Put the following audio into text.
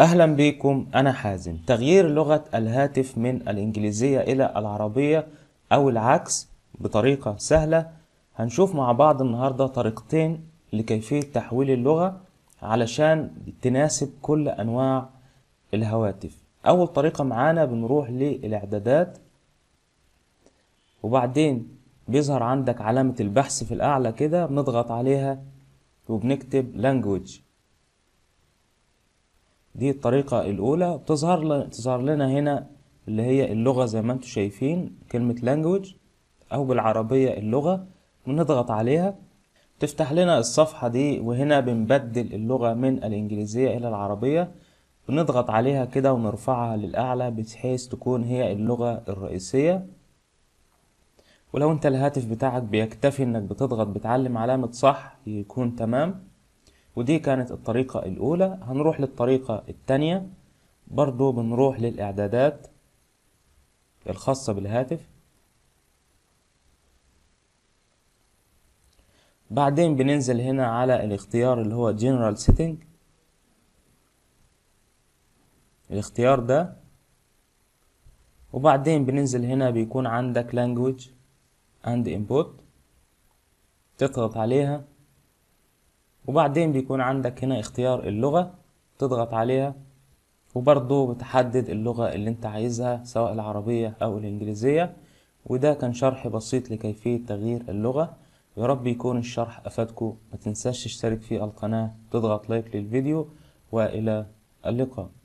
أهلا بكم أنا حازم تغيير لغة الهاتف من الإنجليزية إلى العربية أو العكس بطريقة سهلة هنشوف مع بعض النهاردة طريقتين لكيفية تحويل اللغة علشان تناسب كل أنواع الهواتف أول طريقة معانا بنروح للإعدادات وبعدين بيظهر عندك علامة البحث في الأعلى كده بنضغط عليها وبنكتب language دي الطريقة الأولى بتظهر ل... تظهر لنا هنا اللي هي اللغة زي ما انتم شايفين كلمة language أو بالعربية اللغة بنضغط عليها تفتح لنا الصفحة دي وهنا بنبدل اللغة من الإنجليزية إلى العربية بنضغط عليها كده ونرفعها للأعلى بحيث تكون هي اللغة الرئيسية ولو انت الهاتف بتاعك بيكتفي انك بتضغط بتعلم علامة صح يكون تمام ودي كانت الطريقة الأولى هنروح للطريقة الثانية برضو بنروح للإعدادات الخاصة بالهاتف بعدين بننزل هنا على الاختيار اللي هو General Setting الاختيار ده وبعدين بننزل هنا بيكون عندك Language and Input تضغط عليها وبعدين بيكون عندك هنا اختيار اللغة تضغط عليها وبرضه بتحدد اللغة اللي انت عايزها سواء العربية او الانجليزية وده كان شرح بسيط لكيفية تغيير اللغة يا رب يكون الشرح افادكم ما تنساش تشترك في القناة تضغط لايك للفيديو والى اللقاء